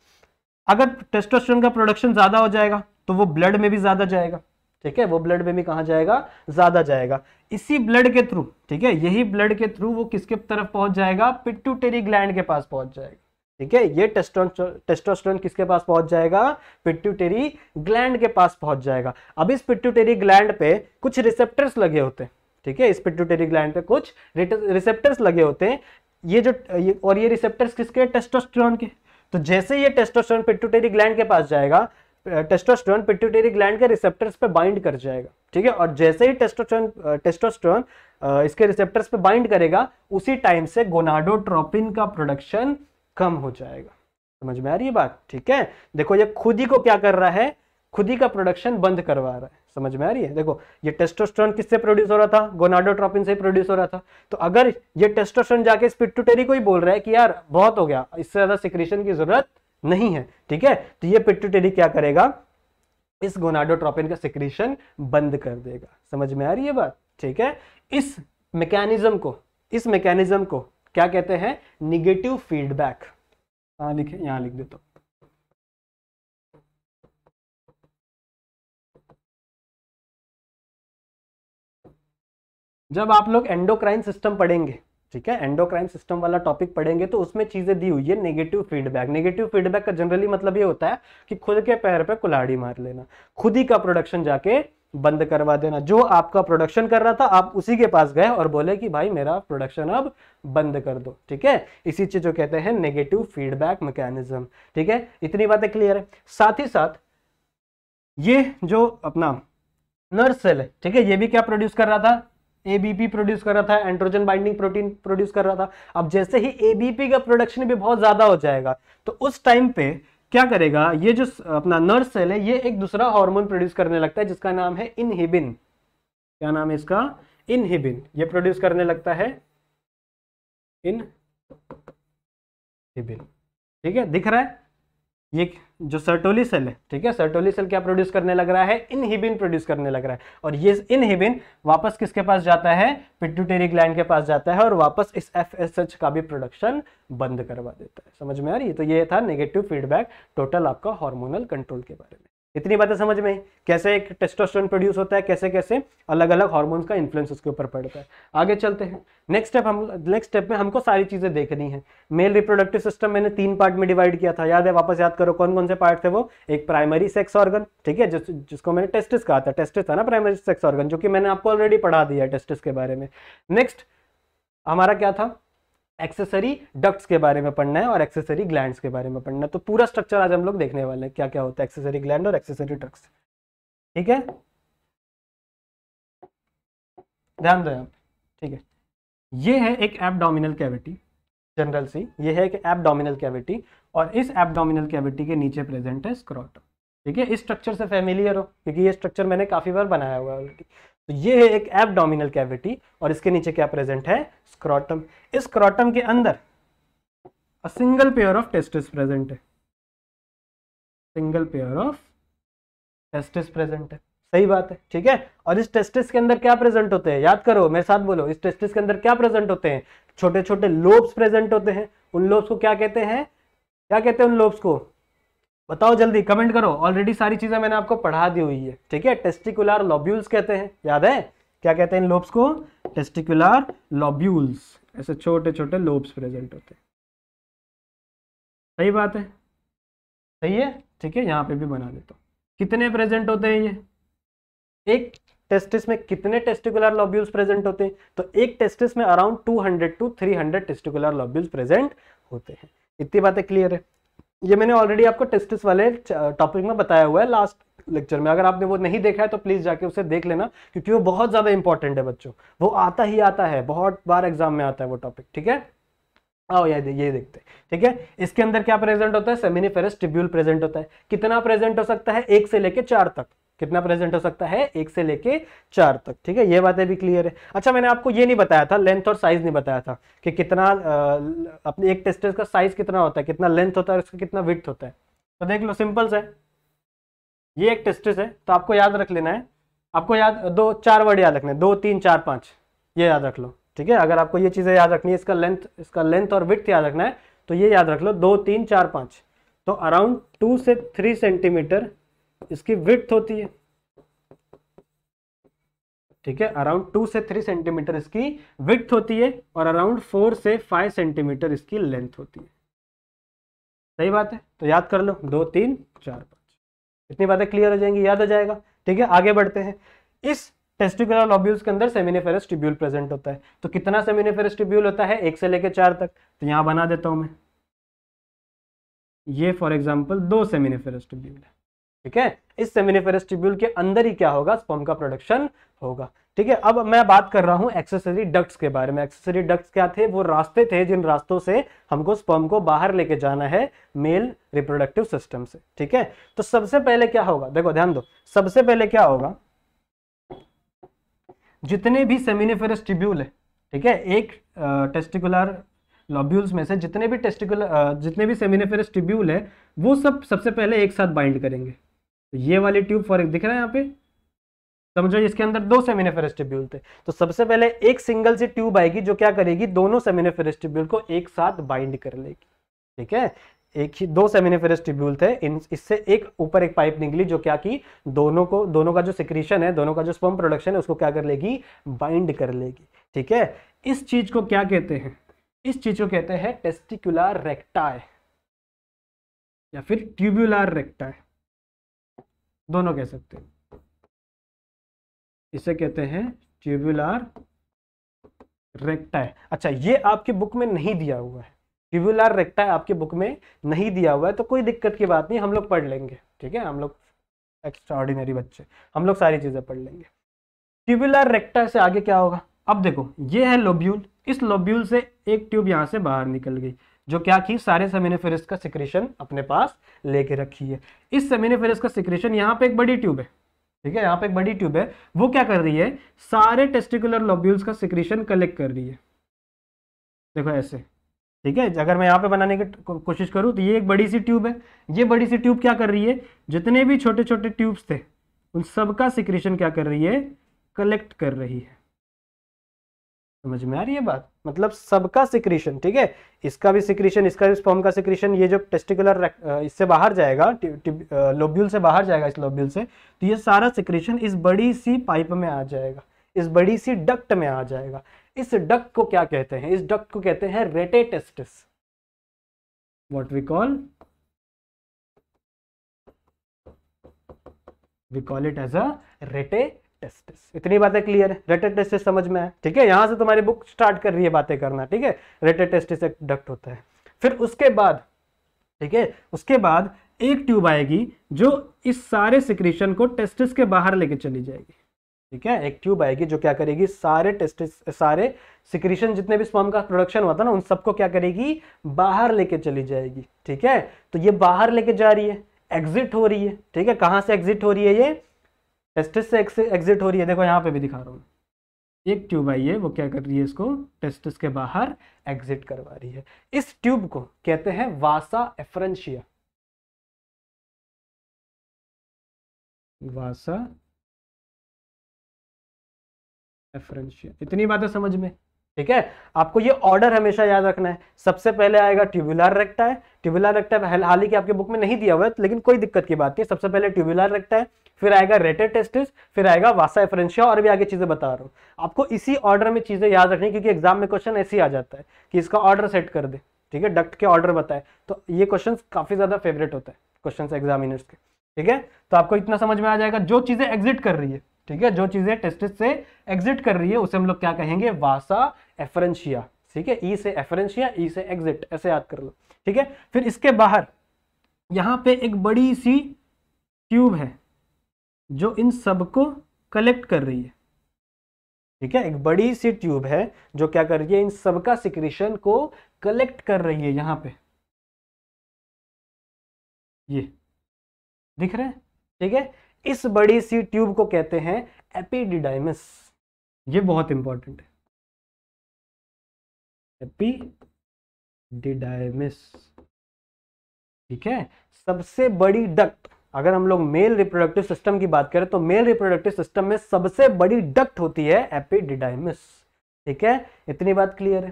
अगर टेस्टोस्टेरोन का प्रोडक्शन ज्यादा हो जाएगा तो वो ब्लड में भी ज्यादा जाएगा ठीक है वो ब्लड में भी कहा जाएगा ज्यादा जाएगा इसी ब्लड के थ्रू ठीक है यही ब्लड के थ्रू वो किसके तरफ पहुंच जाएगा पिट्यूटेरी ग्लैंड के पास पहुंच जाएगा ठीक है ये टेस्टोस्टेरोन किसके पास पहुंच जाएगा पिट्यूटेरी ग्लैंड के पास पहुंच जाएगा अब इस पिट्यूटेरी ग्लैंड पे कुछ रिसेप्टर्स लगे होते हैं ठीक है इस पिट्यूटेरी ग्लैंड पे कुछ रिसेप्टर्स लगे होते हैं ये जो ये, और ये रिसेप्टर्स किसके टेस्टोस्टेरोन के तो जैसे ये टेस्टोस्टेरोन पिट्यूटरी ग्लैंड के पास जाएगा टेस्टोस्टेरोन पिट्यूटरी ग्लैंड के रिसेप्टर्स पे बाइंड कर जाएगा ठीक है और जैसे ही टेस्टोस्टेरोन टेस्टोस्टेरोन इसके रिसेप्टर्स पे बाइंड करेगा उसी टाइम से गोनाडोट्रोपिन का प्रोडक्शन कम हो जाएगा समझ में आ रही है बात ठीक है देखो ये खुद ही को क्या कर रहा है खुद ही का प्रोडक्शन बंद करवा रहा है समझ में आ रही है देखो ये टेस्टोस्टेरोन किससे प्रोड्यूस हो रहा था गोनाडोट्रोपिन से प्रोड्यूस हो रहा था तो अगर ये टेस्टोस्टेरोन जाके पिट्यूटरी को ही बोल रहा है कि यार बहुत हो गया इससे ज्यादा सिक्रीशन की जरूरत नहीं है ठीक है तो ये पिट्यूटरी क्या करेगा इस गोनाडोट्रोपिन का सिक्रीशन बंद कर देगा समझ में आ रही है बात ठीक है इस मैकेनिज्म को इस मैकेनिज्म को क्या कहते हैं निगेटिव फीडबैक लिखे यहाँ लिख देता हूं जब आप लोग एंडोक्राइन सिस्टम पढ़ेंगे ठीक है एंडोक्राइन सिस्टम वाला टॉपिक पढ़ेंगे तो उसमें चीजें दी हुई है नेगेटिव फीडबैक नेगेटिव फीडबैक का जनरली मतलब ये होता है कि खुद के पैर पे कुल्हाड़ी मार लेना खुद ही का प्रोडक्शन जाके बंद करवा देना जो आपका प्रोडक्शन कर रहा था आप उसी के पास गए और बोले कि भाई मेरा प्रोडक्शन अब बंद कर दो ठीक है इसी चीज को कहते हैं नेगेटिव फीडबैक मैकेनिज्म ठीक है इतनी बातें क्लियर है साथ ही साथ ये जो अपना नर्स सेल है ठीक है ये भी क्या प्रोड्यूस कर रहा था एबीपी प्रोड्यूस कर रहा था एंड्रोजन बाइंडिंग प्रोटीन प्रोड्यूस कर रहा था अब जैसे ही एबीपी का प्रोडक्शन भी बहुत ज्यादा हो जाएगा तो उस टाइम पे क्या करेगा ये जो अपना नर्व सेल है ये एक दूसरा हार्मोन प्रोड्यूस करने लगता है जिसका नाम है इनहिबिन क्या नाम है इसका इनहिबिन ये प्रोड्यूस करने लगता है इनहिबिन ठीक है दिख रहा है ये जो सर्टोली सेल है ठीक है सर्टोली सेल क्या प्रोड्यूस करने लग रहा है इनहिबिन प्रोड्यूस करने लग रहा है और ये इनहिबिन वापस किसके पास जाता है पिट्यूटेरी ग्लैंड के पास जाता है और वापस इस एफ का भी प्रोडक्शन बंद करवा देता है समझ में आ रही है तो ये था नेगेटिव फीडबैक टोटल आपका हार्मोनल कंट्रोल के बारे में इतनी बातें समझ में कैसे एक टेस्टोस्टेरोन प्रोड्यूस होता है कैसे कैसे अलग अलग हार्मोन्स का इन्फ्लुएंस उसके ऊपर पड़ता है आगे चलते हैं नेक्स्ट स्टेप हम नेक्स्ट स्टेप में हमको सारी चीज़ें देखनी है मेल रिप्रोडक्टिव सिस्टम मैंने तीन पार्ट में डिवाइड किया था याद है वापस याद करो कौन कौन से पार्ट थे वो एक प्राइमरी सेक्स ऑर्गन ठीक है जिस, जिसको मैंने टेस्टिस कहा था टेस्टिस था ना प्राइमरी सेक्स ऑर्गन जो कि मैंने आपको ऑलरेडी पढ़ा दिया है टेस्टिस के बारे में नेक्स्ट हमारा क्या था एक्सेसरी डक्ट्स के बारे में पढ़ना है और एक्सेसरी ग्लैंड के बारे में पढ़ना है तो पूरा स्ट्रक्चर आज हम लोग देखने वाले हैं क्या क्या होता है एक्सेसरी ग्लैंड और एक्सेसरी डक्ट्स ठीक है ध्यान दो यहाँ ठीक है ये है एक एबडोमिनल कैविटी जनरल सी ये है एक एबडोमिनल कैविटी और इस एबडोमिनल कैविटी के नीचे प्रेजेंट है स्क्रोटम ठीक है इस स्ट्रक्चर से फेमिलियर हो क्योंकि ये स्ट्रक्चर मैंने काफ़ी बार बनाया हुआ है ऑलरेडी तो ये है एक एबडोमिनल कैविटी और इसके नीचे क्या प्रेजेंट है स्क्रॉटम इस स्क्रॉटम के अंदर a single pair of testis present है single pair of testis present है सही बात है ठीक है और इस टेस्टिस के अंदर क्या प्रेजेंट होते हैं याद करो मेरे साथ बोलो इस टेस्टिस के अंदर क्या प्रेजेंट होते हैं छोटे छोटे लोब्स प्रेजेंट होते हैं उन लोब्स को क्या कहते हैं क्या कहते हैं उन लोब्स को बताओ जल्दी कमेंट करो ऑलरेडी सारी चीज़ें मैंने आपको पढ़ा दी हुई है ठीक है टेस्टिकुलर लॉब्यूल्स कहते हैं याद है क्या कहते हैं इन लोब्स को टेस्टिकुलर लॉब्यूल्स ऐसे छोटे छोटे लोब्स प्रेजेंट होते हैं सही बात है सही है ठीक है यहाँ पे भी बना देता हूँ कितने प्रेजेंट होते हैं ये एक टेस्टिस में कितने टेस्टिकुलर लॉब्यूल्स प्रेजेंट होते हैं तो एक टेस्टिस में around hundred to hundred testicular lobules present होते हैं इतनी बातें क्लियर है ये मैंने ऑलरेडी आपको टेस्टिस वाले टॉपिक में बताया हुआ है लास्ट लेक्चर में अगर आपने वो नहीं देखा है तो प्लीज़ जाके उसे देख लेना क्योंकि वो बहुत ज़्यादा इंपॉर्टेंट है बच्चों वो आता ही आता है बहुत बार एग्जाम में आता है वो टॉपिक ठीक है आओ ये ये देखते हैं ठीक है इसके अंदर क्या प्रेजेंट होता है सेमिनिफेरस ट्रिब्यूल प्रेजेंट होता है कितना प्रेजेंट हो सकता है एक से लेकर चार तक कितना प्रेजेंट हो सकता है एक से लेके चार तक ठीक है ये बातें भी क्लियर है अच्छा मैंने आपको ये नहीं बताया था लेंथ और साइज नहीं बताया था कि कितना अपने एक टेस्टेस का साइज कितना होता है कितना लेंथ होता है उसका कितना विथ होता है तो देख लो सिंपल से ये एक टेस्टिस है तो आपको याद रख लेना है आपको याद दो चार वर्ड याद रखना है दो तीन चार पाँच ये याद रख लो ठीक है अगर आपको ये चीज़ें याद रखनी है इसका लेंथ इसका लेंथ और विथ याद रखना है तो ये याद रख लो दो तीन चार पाँच तो अराउंड टू से थ्री सेंटीमीटर इसकी विथ होती है ठीक है अराउंड टू से थ्री सेंटीमीटर इसकी विथ होती है और अराउंड फोर से फाइव सेंटीमीटर इसकी लेंथ होती है सही बात है तो याद कर लो दो तीन चार पांच इतनी बातें क्लियर हो जाएंगी याद हो जाएगा ठीक है आगे बढ़ते हैं इस टेस्टिकुलर लॉब्यूल्स के अंदर सेमिनिफेरस ट्रिब्यूल प्रेजेंट होता है तो कितना सेमिनिफेरस ट्रिब्यूल होता है एक से लेकर चार तक तो यहां बना देता हूं मैं ये फॉर एग्जाम्पल दो सेमिनिफेरस ट्रिब्यूल है ठीक है इस सेमिनिफेरस ट्यूब्यूल के अंदर ही क्या होगा स्पम का प्रोडक्शन होगा ठीक है अब मैं बात कर रहा हूं एक्सेसरी डक्ट्स के बारे में एक्सेसरी डक्ट्स क्या थे वो रास्ते थे जिन रास्तों से हमको स्पर्म को बाहर लेके जाना है मेल रिप्रोडक्टिव सिस्टम से ठीक है तो सबसे पहले क्या होगा देखो ध्यान दो सबसे पहले क्या होगा जितने भी सेमिनिफेरस ट्यूब्यूल है ठीक है एक टेस्टिकुलर लॉब्यूल्स में से जितने भी टेस्टिकुलर जितने भी सेमिनिफेरस ट्यूब्यूल है वो सब सबसे पहले एक साथ बाइंड करेंगे तो ये वाली ट्यूब फॉर दिख रहा है यहाँ पे समझो इसके अंदर दो सेमिनेफेरस थे तो सबसे पहले एक सिंगल सी ट्यूब आएगी जो क्या करेगी दोनों सेमिनेफेरस को एक साथ बाइंड कर लेगी ठीक है एक ही दो सेमिनेफेरस थे इन इससे एक ऊपर एक पाइप निकली जो क्या की दोनों को दोनों का जो सिक्रीशन है दोनों का जो स्पम प्रोडक्शन है उसको क्या कर लेगी बाइंड कर लेगी ठीक है इस चीज को क्या कहते हैं इस चीज को कहते हैं टेस्टिकुलर रेक्टाय या फिर ट्यूब्यूलर रेक्टाई दोनों कह सकते हैं इसे कहते हैं ट्यूबुलर रेक्टा अच्छा ये आपकी बुक में नहीं दिया हुआ है ट्यूबुलर रेक्टा आपके बुक में नहीं दिया हुआ है तो कोई दिक्कत की बात नहीं हम लोग पढ़ लेंगे ठीक है हम लोग एक्स्ट्रा ऑर्डिनरी बच्चे हम लोग सारी चीज़ें पढ़ लेंगे ट्यूबुलर रेक्टा से आगे क्या होगा अब देखो ये है लोब्यूल इस लोब्यूल से एक ट्यूब यहाँ से बाहर निकल गई जो क्या की सारे सेमिनिफेरस का सिक्रेशन अपने पास लेके रखी है इस सेमिनिफेरस का सिक्रेशन यहाँ पे एक बड़ी ट्यूब है ठीक है यहाँ पे एक बड़ी ट्यूब है वो क्या कर रही है सारे टेस्टिकुलर लोब्यूल्स का सिक्रेशन कलेक्ट कर रही है देखो ऐसे ठीक है अगर मैं यहाँ पे बनाने की कोशिश करूँ तो ये एक बड़ी सी ट्यूब है ये बड़ी सी ट्यूब क्या कर रही है जितने भी छोटे छोटे ट्यूब्स थे उन सबका सिक्रेशन क्या कर रही है कलेक्ट कर रही है समझ में आ रही है बात मतलब सबका सिक्रीशन ठीक है इसका भी सिक्रीशन इसका भी स्पॉम का सिक्रीशन ये जो टेस्टिकुलर इससे बाहर जाएगा लोब्यूल से बाहर जाएगा इस लोब्यूल से तो ये सारा सिक्रीशन इस बड़ी सी पाइप में आ जाएगा इस बड़ी सी डक्ट में आ जाएगा इस डक्ट को क्या कहते हैं इस डक्ट को कहते हैं rete testis what we call we call it as a rete testis इतनी बातें क्लियर है रेटेड टेस्टिस समझ में आए ठीक है यहां से तुम्हारी बुक स्टार्ट कर रही है बातें करना ठीक है रेटेड टेस्टिस एक डक्ट होता है फिर उसके बाद ठीक है उसके बाद एक ट्यूब आएगी जो इस सारे सिक्रीशन को टेस्टिस के बाहर लेके चली जाएगी ठीक है एक ट्यूब आएगी जो क्या करेगी सारे टेस्टिस सारे सिक्रीशन जितने भी स्पर्म का प्रोडक्शन हुआ था ना उन सबको क्या करेगी बाहर लेके चली जाएगी ठीक है तो ये बाहर लेके जा रही है एग्जिट हो रही है ठीक है कहां से एग्जिट हो रही है ये टेस्टिस से एग्जिट हो रही है देखो यहाँ पे भी दिखा रहा हूँ एक ट्यूब आई है वो क्या कर रही है इसको टेस्टिस के बाहर एग्जिट करवा रही है इस ट्यूब को कहते हैं वासा एफरेंशिया वासा एफरेंशिया इतनी बातें समझ में ठीक है आपको ये ऑर्डर हमेशा याद रखना है सबसे पहले आएगा ट्यूबुलर रेक्टा है ट्यूबुलर रेक्टा हालांकि आपके बुक में नहीं दिया हुआ है लेकिन कोई दिक्कत की बात नहीं सबसे पहले ट्यूबुलर रेक्टा है फिर आएगा रेटेड टेस्टिस फिर आएगा वासा एफरेंशिया और भी आगे चीज़ें बता रहा हूँ आपको इसी ऑर्डर में चीज़ें याद रखनी क्योंकि एग्जाम में क्वेश्चन ऐसे ही आ जाता है कि इसका ऑर्डर सेट कर दे ठीक है डक्ट के ऑर्डर बताए तो ये क्वेश्चन काफ़ी ज़्यादा फेवरेट होता है क्वेश्चन एग्जामिनर्स के ठीक है तो आपको इतना समझ में आ जाएगा जो चीज़ें एग्जिट कर रही है ठीक है जो चीज़ें टेस्टिस से एग्जिट कर रही है उसे हम लोग क्या कहेंगे वासा एफरेंशिया ठीक है ई e से एफरेंशिया ई e से एग्जिट ऐसे याद कर लो ठीक है फिर इसके बाहर यहां पे एक बड़ी सी ट्यूब है जो इन सब को कलेक्ट कर रही है ठीक है एक बड़ी सी ट्यूब है जो क्या कर रही है इन सबका सिक्रेशन को कलेक्ट कर रही है यहां पे ये दिख रहे ठीक है इस बड़ी सी ट्यूब को कहते हैं एपीडिडाइमस ये बहुत इंपॉर्टेंट है एपीडिडाइमस ठीक है सबसे बड़ी डक्ट अगर हम लोग मेल रिप्रोडक्टिव सिस्टम की बात करें तो मेल रिप्रोडक्टिव सिस्टम में सबसे बड़ी डक्ट होती है एपिडिडाइमिस ठीक है इतनी बात क्लियर है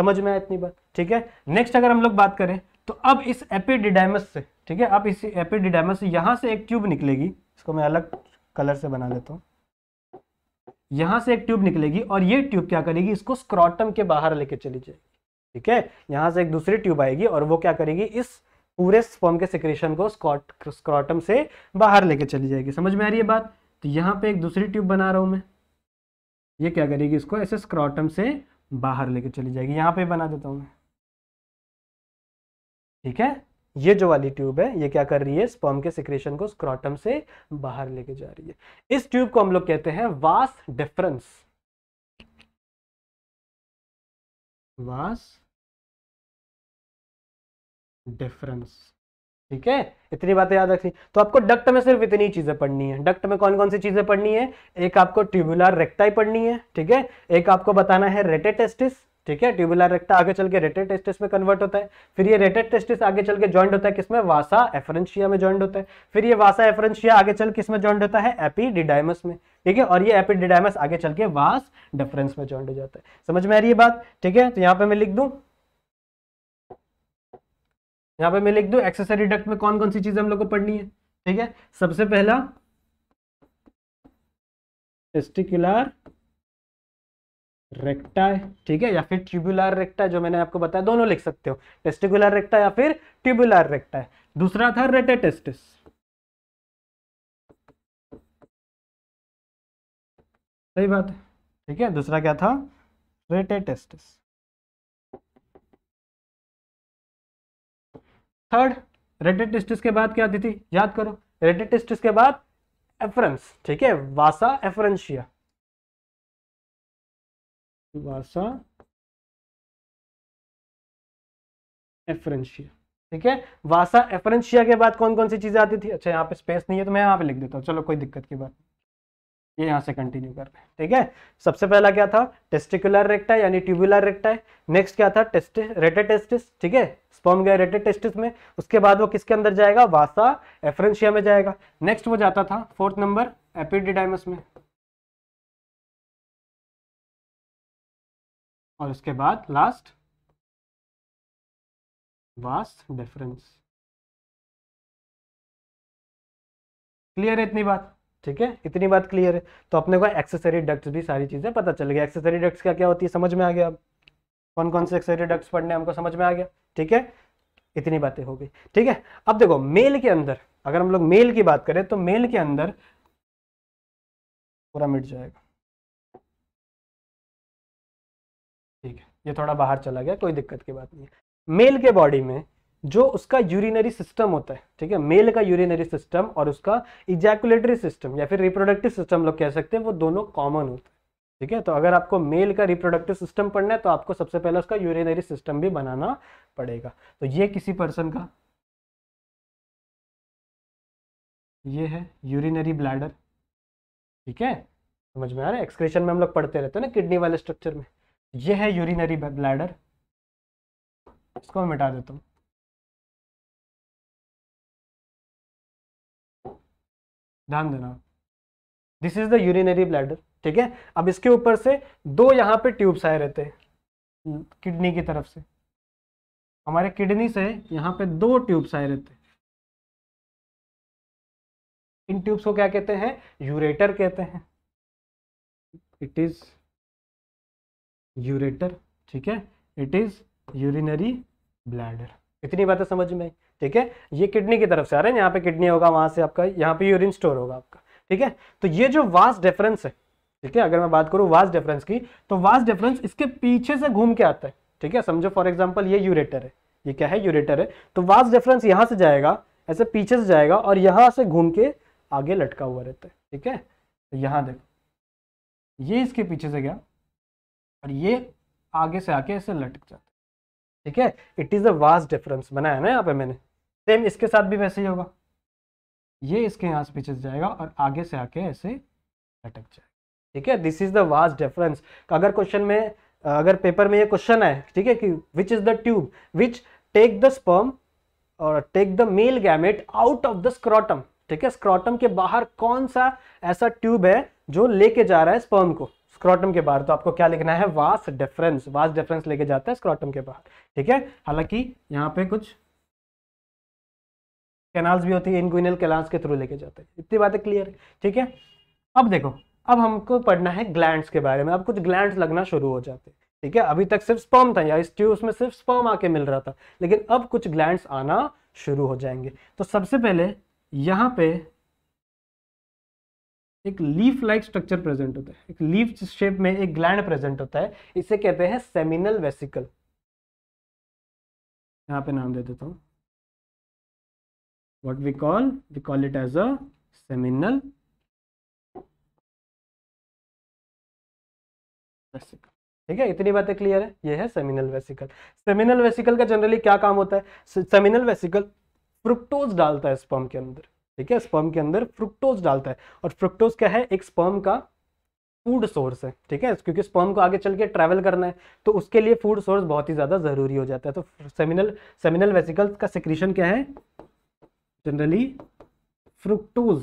समझ में आए इतनी बात ठीक है नेक्स्ट अगर हम लोग बात करें तो अब इस एपिडिडाइमस से ठीक है अब इस एपिडिडाइमस से यहाँ से एक ट्यूब निकलेगी इसको मैं अलग कलर से बना लेता हूँ यहाँ से एक ट्यूब निकलेगी और ये ट्यूब क्या करेगी इसको स्क्रॉटम के बाहर लेके चली जाएगी ठीक है यहां से एक दूसरी ट्यूब आएगी और वो क्या करेगी इस पूरे स्पर्म के सिक्रेशन को स्क्रॉटम से बाहर लेके चली जाएगी समझ में आ रही है बात तो यहाँ पे एक दूसरी ट्यूब बना रहा हूँ मैं ये क्या करेगी इसको ऐसे स्क्रॉटम से बाहर लेके चली जाएगी यहाँ पे बना देता हूँ मैं ठीक है ये जो वाली ट्यूब है ये क्या कर रही है स्पर्म के सिक्रेशन को स्क्रॉटम से बाहर लेके जा रही है इस ट्यूब को हम लोग कहते हैं वास डिफरेंस वास डिफरेंस ठीक है इतनी बातें याद रखनी तो आपको डक्ट में सिर्फ इतनी चीजें पढ़नी है डक्ट में कौन कौन सी चीजें पढ़नी है एक आपको ट्यूबुलर ही पढ़नी है ठीक है एक आपको बताना है रेटे टेस्टिस ठीक है ट्यूबुलर रेक्टा आगे चल के रेटेड टेस्टिस में कन्वर्ट होता है फिर ये रेटेड टेस्टिस आगे चल के ज्वाइंट होता है किसमें वासा एफरेंशिया में ज्वाइंट होता है फिर ये वासा एफरेंशिया आगे चल किसमें ज्वाइंट होता है एपीडिडाइमस में ठीक है और ये एपीडिडाइमस आगे चल के वास डिफरेंस में ज्वाइंट हो जाता है समझ में आ रही है बात ठीक है तो यहाँ पे मैं लिख दूँ यहाँ पे मैं लिख दू एक्सेसरी डक्ट में कौन कौन सी चीज़ हम लोग को पढ़नी है ठीक है सबसे पहला टेस्टिकुलर रेक्टा ठीक है या फिर ट्यूबुलर रेक्टा जो मैंने आपको बताया दोनों लिख सकते हो टेस्टिकुलर रेक्टा या फिर ट्यूबुलर रेक्टा दूसरा था रेटेटेस्टिस सही बात है ठीक है दूसरा क्या था रेटेटेस्टिस थर्ड रेटेड टेस्टिस के बाद क्या आती थी याद करो रेटेड टेस्टिस के बाद एफरेंस ठीक है वासा एफरेंशिया वासा एफरेंशिया ठीक है वासा एफरेंशिया के बाद कौन कौन सी चीजें आती थी अच्छा यहाँ पे स्पेस नहीं है तो मैं यहाँ पे लिख देता हूँ चलो कोई दिक्कत की बात नहीं ये यहाँ से कंटिन्यू कर रहे हैं ठीक है सबसे पहला क्या था टेस्टिकुलर रेक्टा यानी ट्यूबुलर रेक्टा नेक्स्ट क्या था टेस्ट रेटेड टेस्टिस ठीक है स्पॉम गया रेटेड टेस्टिस में उसके बाद वो किसके अंदर जाएगा वासा एफरेंशिया में जाएगा नेक्स्ट वो जाता था फोर्थ नंबर एपिडिडाइमस में और उसके बाद लास्ट वास डिफरेंस क्लियर है इतनी बात ठीक है इतनी बात क्लियर है तो अपने को एक्सेसरी डक्ट्स भी सारी चीज़ें पता चल गया एक्सेसरी डक्ट्स क्या क्या होती है समझ में आ गया अब कौन कौन से एक्सेसरी डक्ट्स पढ़ने हमको समझ में आ गया ठीक है इतनी बातें हो गई ठीक है अब देखो मेल के अंदर अगर हम लोग मेल की बात करें तो मेल के अंदर पूरा मिट जाएगा ठीक है ये थोड़ा बाहर चला गया कोई दिक्कत की बात नहीं मेल के बॉडी में जो उसका यूरिनरी सिस्टम होता है ठीक है मेल का यूरिनरी सिस्टम और उसका इजैकुलेटरी सिस्टम या फिर रिप्रोडक्टिव सिस्टम लोग कह सकते हैं वो दोनों कॉमन होते हैं ठीक है तो अगर आपको मेल का रिप्रोडक्टिव सिस्टम पढ़ना है तो आपको सबसे पहले उसका यूरिनरी सिस्टम भी बनाना पड़ेगा तो ये किसी पर्सन का ये है यूरिनरी ब्लैडर ठीक है समझ में आ रहा है एक्सक्रेशन में हम लोग पढ़ते रहते हैं ना किडनी वाले स्ट्रक्चर में यह है यूरिनरी ब्लैडर इसको मैं मिटा देता हूँ ध्यान देना this is the urinary bladder ठीक है अब इसके ऊपर से दो यहाँ पे ट्यूब्स आए रहते हैं किडनी की तरफ से हमारे किडनी से यहाँ पे दो ट्यूब्स आए रहते हैं इन ट्यूब्स को क्या कहते हैं यूरेटर कहते हैं इट इज यूरेटर ठीक है इट इज यूरिनरी ब्लैडर इतनी बातें समझ में आई ठीक है ये किडनी की तरफ से आ रहे हैं यहाँ पे किडनी होगा वहां से आपका यहाँ पे यूरिन स्टोर होगा आपका ठीक है तो ये जो वास डिफरेंस है ठीक है अगर मैं बात करूँ वास डिफरेंस की तो वास डिफरेंस इसके पीछे से घूम के आता है ठीक है समझो फॉर एग्जाम्पल ये यूरेटर है ये क्या है यूरेटर है तो वास डिफरेंस यहाँ से जाएगा ऐसे पीछे से जाएगा और यहाँ से घूम के आगे लटका हुआ रहता है ठीक है तो यहाँ देखो ये इसके पीछे से गया और ये आगे से आके ऐसे लटक जाता है ठीक है it is a vast difference बनाया ना यहाँ पे मैंने सेम इसके साथ भी वैसे ही होगा ये इसके यहाँ से पीछे जाएगा और आगे से आके ऐसे अटक जाएगा ठीक है this is the vast difference अगर क्वेश्चन में अगर पेपर में ये क्वेश्चन है ठीक है कि which is the tube which take the sperm और take the male gamete out of the scrotum ठीक है स्क्रॉटम के बाहर कौन सा ऐसा ट्यूब है जो लेके जा रहा है स्पर्म को स्क्रॉटम के बाहर तो आपको क्या लिखना है वास डिफरेंस वास डिफरेंस लेके जाता है स्क्रॉटम के बाहर ठीक है हालांकि यहाँ पे कुछ कैनाल्स भी होती है इनग्विनल कैनाल्स के थ्रू लेके जाते हैं इतनी बातें क्लियर है ठीक है अब देखो अब हमको पढ़ना है ग्लैंड्स के बारे में अब कुछ ग्लैंड्स लगना शुरू हो जाते हैं ठीक है अभी तक सिर्फ स्पर्म था या इस ट्यूब में सिर्फ स्पर्म आके मिल रहा था लेकिन अब कुछ ग्लैंड्स आना शुरू हो जाएंगे तो सबसे पहले यहाँ पे एक लीफ लाइक स्ट्रक्चर प्रेजेंट होता है एक लीफ शेप में एक ग्लैंड प्रेजेंट होता है इसे कहते हैं सेमिनल वेसिकल यहां पे नाम दे देता हूं what we call we call it as a seminal vesicle ठीक है इतनी बातें क्लियर है ये है सेमिनल वेसिकल सेमिनल वेसिकल का जनरली क्या काम होता है सेमिनल वेसिकल फ्रुक्टोज डालता है स्पर्म के अंदर ठीक है स्पर्म के अंदर फ्रुक्टोज डालता है और फ्रुक्टोज क्या है एक स्पर्म का फूड सोर्स है ठीक है क्योंकि स्पर्म को आगे चल के ट्रैवल करना है तो उसके लिए फूड सोर्स बहुत ही ज़्यादा ज़रूरी हो जाता है तो सेमिनल सेमिनल वेसिकल्स का सिक्रीशन क्या है जनरली फ्रुक्टोज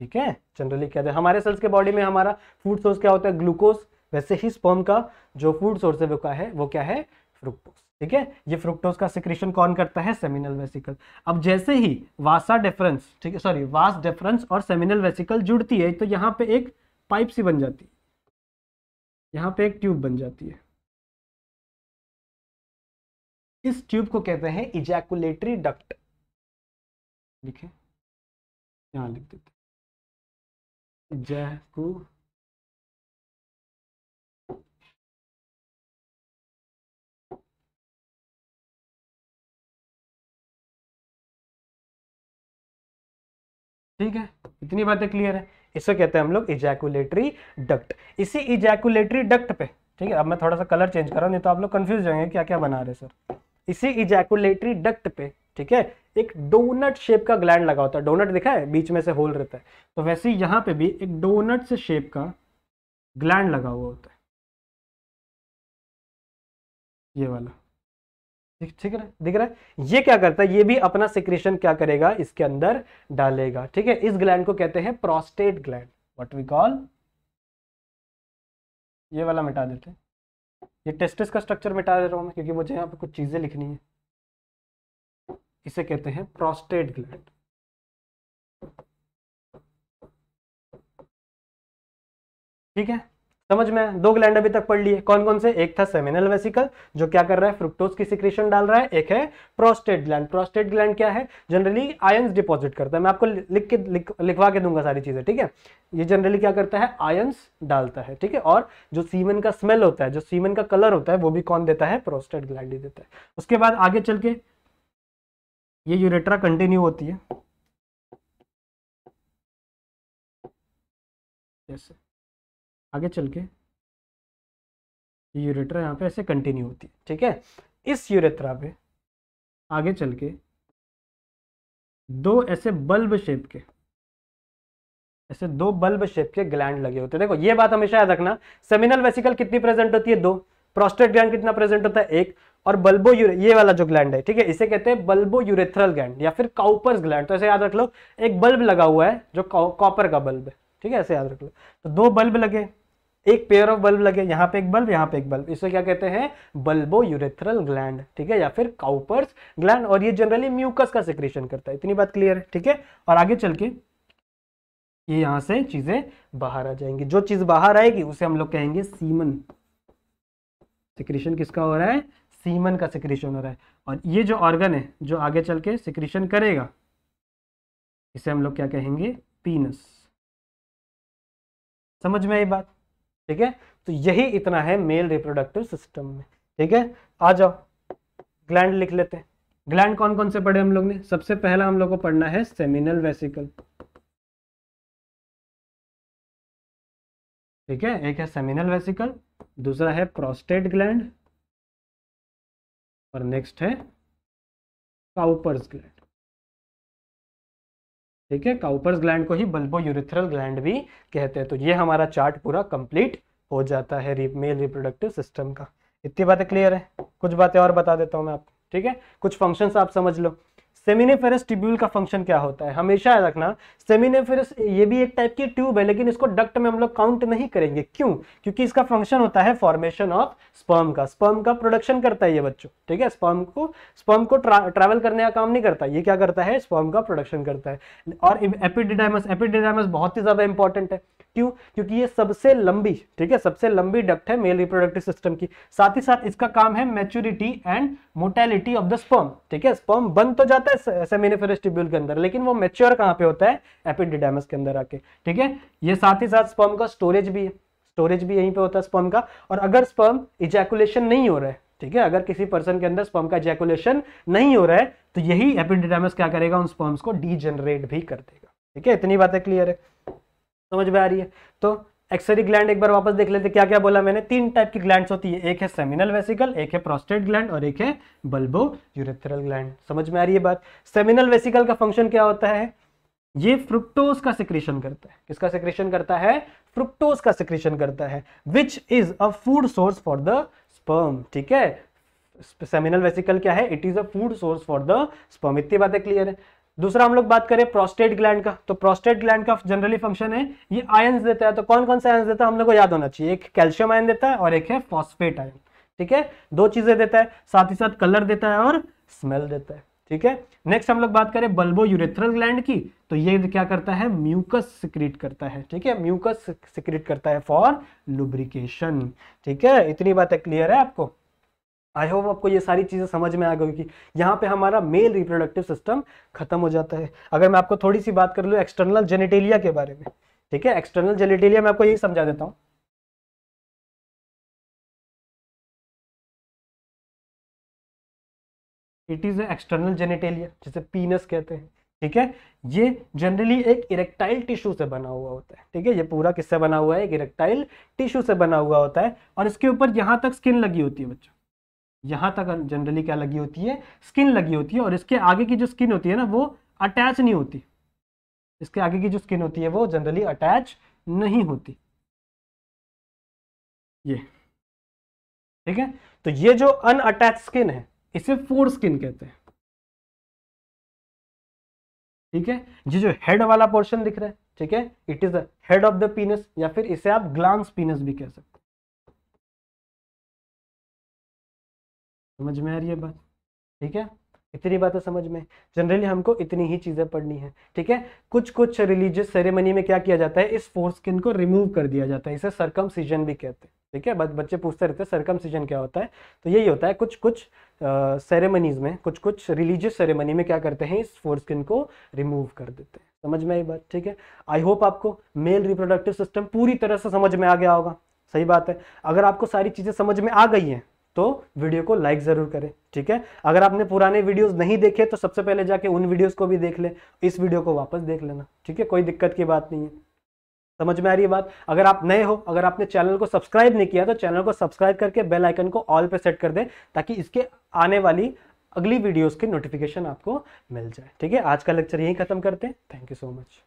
ठीक है जनरली क्या है हमारे सेल्स के बॉडी में हमारा फूड सोर्स क्या होता है ग्लूकोज वैसे ही स्पर्म का जो फूड सोर्स है वो क्या है वो क्या है फ्रुक्टोज ठीक है ये फ्रुक्टोज का सिक्रेशन कौन करता है सेमिनल वेसिकल अब जैसे ही वासा डेफरेंस ठीक है सॉरी वास डेफरेंस और सेमिनल वेसिकल जुड़ती है तो यहाँ पे एक पाइप सी बन जाती है यहाँ पे एक ट्यूब बन जाती है इस ट्यूब को कहते हैं इजैकुलेटरी डक्ट लिखे यहां लिख देते इजैकू ठीक है इतनी बातें क्लियर है इसको कहते हैं हम लोग इजैकुलेटरी डक्ट इसी इजैकुलेटरी डक्ट पे ठीक है अब मैं थोड़ा सा कलर चेंज कर रहा हूँ नहीं तो आप लोग कंफ्यूज जाएंगे क्या क्या बना रहे सर इसी इजैकुलेटरी डक्ट पे ठीक है एक डोनट शेप का ग्लैंड लगा होता है डोनट दिखा है बीच में से होल रहता है तो वैसे ही यहाँ पे भी एक डोनट से शेप का ग्लैंड लगा हुआ होता है ये वाला ठीक है दिख रहा है ये क्या करता है ये भी अपना सिक्रेशन क्या करेगा इसके अंदर डालेगा ठीक है इस ग्लैंड को कहते हैं prostate gland what we call ये वाला मिटा देते हैं ये टेस्टिस का स्ट्रक्चर मिटा दे रहा हूं मैं क्योंकि मुझे यहाँ पे कुछ चीज़ें लिखनी है इसे कहते हैं प्रोस्टेट ग्लैंड ठीक है समझ में दो ग्लैंड अभी तक पढ़ लिए कौन कौन से एक था सेमिनल वेसिकल जो क्या कर रहा है फ्रुक्टोज की सिक्रेशन डाल रहा है एक है प्रोस्टेट ग्लैंड प्रोस्टेट ग्लैंड क्या है जनरली आयंस डिपॉजिट करता है मैं आपको लिख के लिखवा के दूंगा सारी चीजें ठीक है ये जनरली क्या करता है आयंस डालता है ठीक है और जो सीमन का स्मेल होता है जो सीमन का कलर होता है वो भी कौन देता है प्रोस्टेट ग्लैंड ही देता है उसके बाद आगे चल के ये यूरेट्रा कंटिन्यू होती है जैसे आगे चल के यूरेट्रा यहाँ पे ऐसे कंटिन्यू होती है ठीक है इस यूरेट्रा पे आगे चल के दो ऐसे बल्ब शेप के ऐसे दो बल्ब शेप के ग्लैंड लगे होते हैं देखो ये बात हमेशा याद रखना सेमिनल वेसिकल कितनी प्रेजेंट होती है दो प्रोस्टेट ग्लैंड कितना प्रेजेंट होता है एक और बल्बो ये वाला जो ग्लैंड है ठीक है इसे कहते हैं बल्बो यूरेथ्रल ग्लैंड या फिर काउपर्स ग्लैंड तो ऐसे याद रख लो एक बल्ब लगा हुआ है जो कॉपर का बल्ब है ठीक है ऐसे याद रख लो तो दो बल्ब लगे एक पेयर ऑफ बल्ब लगे यहाँ पे एक बल्ब यहाँ पे एक बल्ब इसे क्या कहते हैं बल्बो यूरेथरल ग्लैंड ठीक है या फिर काउपर्स ग्लैंड और ये जनरली म्यूकस का सिक्रेशन करता है इतनी बात क्लियर है ठीक है और आगे चल के ये यहां से चीजें बाहर आ जाएंगी जो चीज बाहर आएगी उसे हम लोग कहेंगे सीमन सिक्रेशन किसका हो रहा है सीमन का सिक्रेशन हो रहा है और ये जो ऑर्गन है जो आगे चल के सिक्रेशन करेगा इसे हम लोग क्या कहेंगे पीनस समझ में आई बात ठीक है तो यही इतना है मेल रिप्रोडक्टिव सिस्टम में ठीक है आ जाओ ग्लैंड लिख लेते हैं ग्लैंड कौन कौन से पढ़े हम लोग ने सबसे पहला हम लोग को पढ़ना है सेमिनल वेसिकल ठीक है एक है सेमिनल वेसिकल दूसरा है प्रोस्टेट ग्लैंड और नेक्स्ट है काउपर्स ग्लैंड ठीक है काउपर्स ग्लैंड को ही बल्बो यूरिथरल ग्लैंड भी कहते हैं तो ये हमारा चार्ट पूरा कंप्लीट हो जाता है मेल रिप्रोडक्टिव सिस्टम का इतनी बातें क्लियर है कुछ बातें और बता देता हूँ मैं आपको ठीक है कुछ फंक्शंस आप समझ लो सेमिनेफेरस ट्यूब्यूल का फंक्शन क्या होता है हमेशा याद रखना सेमिनेफेरस ये भी एक टाइप की ट्यूब है लेकिन इसको डक्ट में हम लोग काउंट नहीं करेंगे क्यों क्योंकि इसका फंक्शन होता है फॉर्मेशन ऑफ स्पर्म का स्पर्म का प्रोडक्शन करता है ये बच्चों ठीक है स्पर्म को स्पर्म को ट्रा, ट्रैवल करने का काम नहीं करता ये क्या करता है स्पर्म का प्रोडक्शन करता है और एपिडिडाइमस एपिडिडाइमस बहुत ही ज्यादा इंपॉर्टेंट है क्यों क्योंकि ये सबसे लंबी ठीक है सबसे लंबी डक्ट है मेल रिप्रोडक्टिव सिस्टम की साथ ही साथ इसका काम है maturity and motility of the sperm ठीक है स्पर्म बन तो जाता जाता है सेमिनिफेरस ट्यूब्यूल के अंदर लेकिन वो मेच्योर कहाँ पे होता है एपिडिडेमस के अंदर आके ठीक है ये साथ ही साथ स्पर्म का स्टोरेज भी है स्टोरेज भी यहीं पे होता है स्पर्म का और अगर स्पर्म इजैकुलेशन नहीं हो रहा है ठीक है अगर किसी पर्सन के अंदर स्पर्म का इजैकुलेशन नहीं हो रहा है तो यही एपिडिडेमस क्या करेगा उन स्पर्म्स को डीजेनरेट भी कर देगा ठीक है इतनी बातें क्लियर है समझ में आ रही है तो एक्सरी ग्लैंड एक बार वापस देख लेते क्या क्या बोला मैंने तीन टाइप की ग्लैंड होती है एक है सेमिनल वेसिकल एक है प्रोस्टेट ग्लैंड और एक है बल्बो यूरेथरल ग्लैंड समझ में आ रही है बात सेमिनल वेसिकल का फंक्शन क्या होता है ये फ्रुक्टोज का सिक्रेशन करता है किसका सिक्रेशन करता है फ्रुक्टोज का सिक्रेशन करता है which is a food source for the sperm ठीक है सेमिनल वेसिकल क्या है it is a food source for the sperm इतनी बातें क्लियर है दूसरा हम लोग बात करें प्रोस्टेट ग्लैंड का तो प्रोस्टेट ग्लैंड का जनरली फंक्शन है ये आयन देता है तो कौन कौन सा आयन देता है हम लोग को याद होना चाहिए एक कैल्शियम आयन देता है और एक है फॉस्फेट आयन ठीक है दो चीजें देता है साथ ही साथ कलर देता है और स्मेल देता है ठीक है नेक्स्ट हम लोग बात करें बल्बो यूरेथ्रल ग्लैंड की तो ये क्या करता है म्यूकस सिक्रीट करता है ठीक है म्यूकस सिक्रीट करता है फॉर लुब्रिकेशन ठीक है इतनी बातें क्लियर है आपको आई होप आपको ये सारी चीज़ें समझ में आ गई कि यहाँ पे हमारा मेल रिप्रोडक्टिव सिस्टम खत्म हो जाता है अगर मैं आपको थोड़ी सी बात कर लूँ एक्सटर्नल जेनेटेलिया के बारे में ठीक है एक्सटर्नल जेनेटेलिया मैं आपको यही समझा देता हूँ इट इज़ एक्सटर्नल जेनेटेलिया जिसे पीनस कहते हैं ठीक है ये जनरली एक इरेक्टाइल टिश्यू से बना हुआ होता है ठीक है ये पूरा किससे बना हुआ है एक इरेक्टाइल टिश्यू से बना हुआ होता है और इसके ऊपर यहाँ तक स्किन लगी होती है बच्चों यहां तक जनरली क्या लगी होती है स्किन लगी होती है और इसके आगे की जो स्किन होती है ना वो अटैच नहीं होती इसके आगे की जो स्किन होती है वो जनरली अटैच नहीं होती ये ठीक है तो ये जो अनअटैच स्किन है इसे फोर स्किन कहते हैं ठीक है ये जो हेड वाला पोर्शन दिख रहा है ठीक है it is the head of the penis या फिर इसे आप ग्लांस पीनस भी कह सकते हैं समझ में आ रही है बात ठीक है इतनी बातें समझ में जनरली हमको इतनी ही चीज़ें पढ़नी है ठीक है कुछ कुछ रिलीजियस सेरेमनी में क्या किया जाता है इस फोर स्किन को रिमूव कर दिया जाता है इसे सरकम सीजन भी कहते हैं ठीक है बच्चे पूछते रहते हैं सरकम सीजन क्या होता है तो यही होता है कुछ कुछ सेरेमनीज में कुछ कुछ रिलीजियस सेरेमनी में क्या करते हैं इस फोर स्किन को रिमूव कर देते हैं समझ में आई बात ठीक है आई होप आपको मेल रिप्रोडक्टिव सिस्टम पूरी तरह से समझ में आ गया होगा सही बात है अगर आपको सारी चीज़ें समझ में आ गई हैं तो वीडियो को लाइक ज़रूर करें ठीक है अगर आपने पुराने वीडियोस नहीं देखे तो सबसे पहले जाके उन वीडियोस को भी देख ले इस वीडियो को वापस देख लेना ठीक है कोई दिक्कत की बात नहीं है समझ में आ रही है बात अगर आप नए हो अगर आपने चैनल को सब्सक्राइब नहीं किया तो चैनल को सब्सक्राइब करके बेल आइकन को ऑल पे सेट कर दें ताकि इसके आने वाली अगली वीडियोज़ की नोटिफिकेशन आपको मिल जाए ठीक है आज का लेक्चर यहीं खत्म करते हैं थैंक यू सो मच